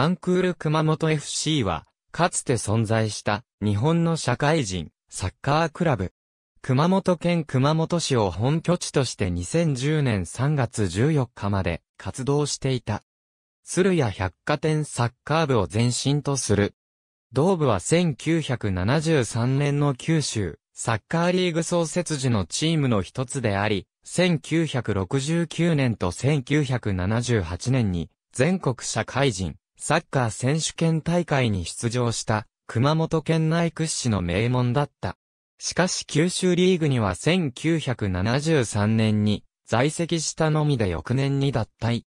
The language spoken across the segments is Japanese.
バンクール熊本 FC は、かつて存在した日本の社会人、サッカークラブ。熊本県熊本市を本拠地として2010年3月14日まで活動していた。鶴屋百貨店サッカー部を前身とする。同部は1973年の九州サッカーリーグ創設時のチームの一つであり、1969年と1978年に全国社会人サッカー選手権大会に出場した熊本県内屈指の名門だった。しかし九州リーグには1973年に在籍したのみで翌年に脱退。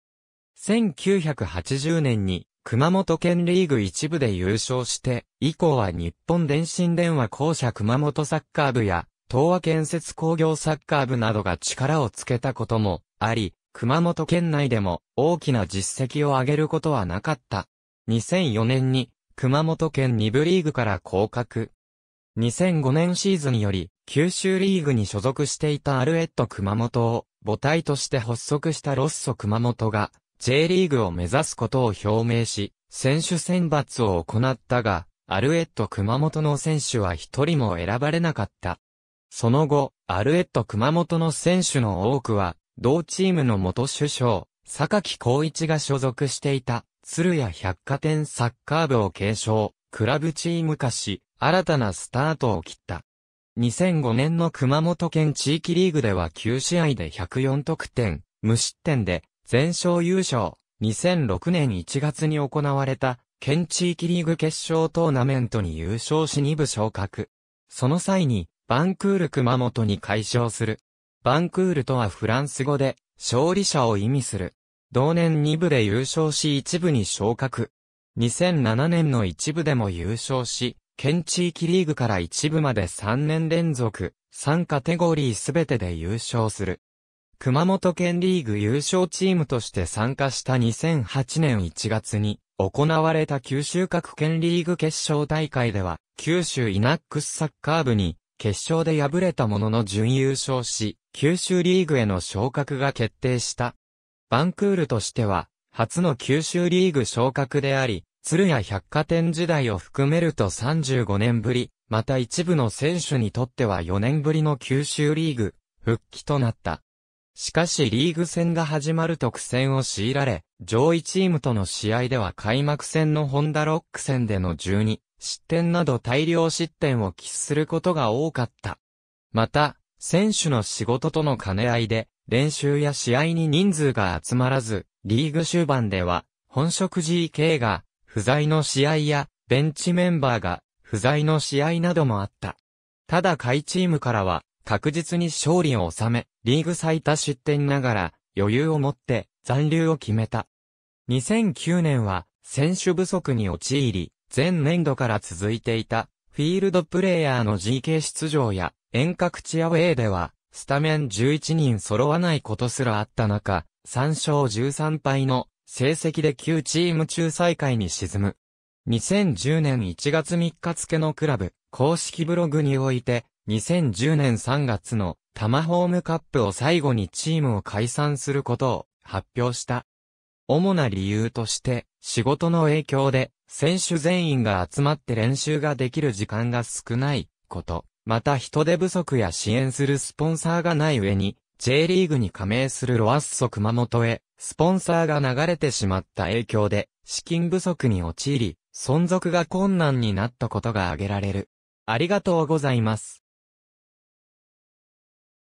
1980年に熊本県リーグ一部で優勝して、以降は日本電信電話公社熊本サッカー部や、東和建設工業サッカー部などが力をつけたこともあり、熊本県内でも大きな実績を上げることはなかった。2004年に熊本県2部リーグから降格。2005年シーズンより九州リーグに所属していたアルエット熊本を母体として発足したロッソ熊本が J リーグを目指すことを表明し、選手選抜を行ったが、アルエット熊本の選手は一人も選ばれなかった。その後、アルエット熊本の選手の多くは、同チームの元首相、榊光一が所属していた、鶴屋百貨店サッカー部を継承、クラブチーム化し、新たなスタートを切った。2005年の熊本県地域リーグでは9試合で104得点、無失点で、全勝優勝。2006年1月に行われた、県地域リーグ決勝トーナメントに優勝し2部昇格。その際に、バンクール熊本に解消する。バンクールとはフランス語で、勝利者を意味する。同年2部で優勝し1部に昇格。2007年の1部でも優勝し、県地域リーグから1部まで3年連続、3カテゴリーすべてで優勝する。熊本県リーグ優勝チームとして参加した2008年1月に行われた九州各県リーグ決勝大会では九州イナックスサッカー部に決勝で敗れたものの準優勝し、九州リーグへの昇格が決定した。バンクールとしては、初の九州リーグ昇格であり、鶴屋百貨店時代を含めると35年ぶり、また一部の選手にとっては4年ぶりの九州リーグ、復帰となった。しかしリーグ戦が始まると苦戦を強いられ、上位チームとの試合では開幕戦のホンダロック戦での12失点など大量失点を喫することが多かった。また、選手の仕事との兼ね合いで、練習や試合に人数が集まらず、リーグ終盤では、本職 GK が不在の試合や、ベンチメンバーが不在の試合などもあった。ただ下位チームからは、確実に勝利を収め、リーグ最多失点ながら、余裕を持って残留を決めた。2009年は、選手不足に陥り、前年度から続いていた、フィールドプレイヤーの GK 出場や、遠隔地アウェイでは、スタメン11人揃わないことすらあった中、3勝13敗の成績で9チーム中再開に沈む。2010年1月3日付のクラブ、公式ブログにおいて、2010年3月のタマホームカップを最後にチームを解散することを発表した。主な理由として、仕事の影響で選手全員が集まって練習ができる時間が少ないこと、また人手不足や支援するスポンサーがない上に、J リーグに加盟するロアッソ熊本へ、スポンサーが流れてしまった影響で、資金不足に陥り、存続が困難になったことが挙げられる。ありがとうございます。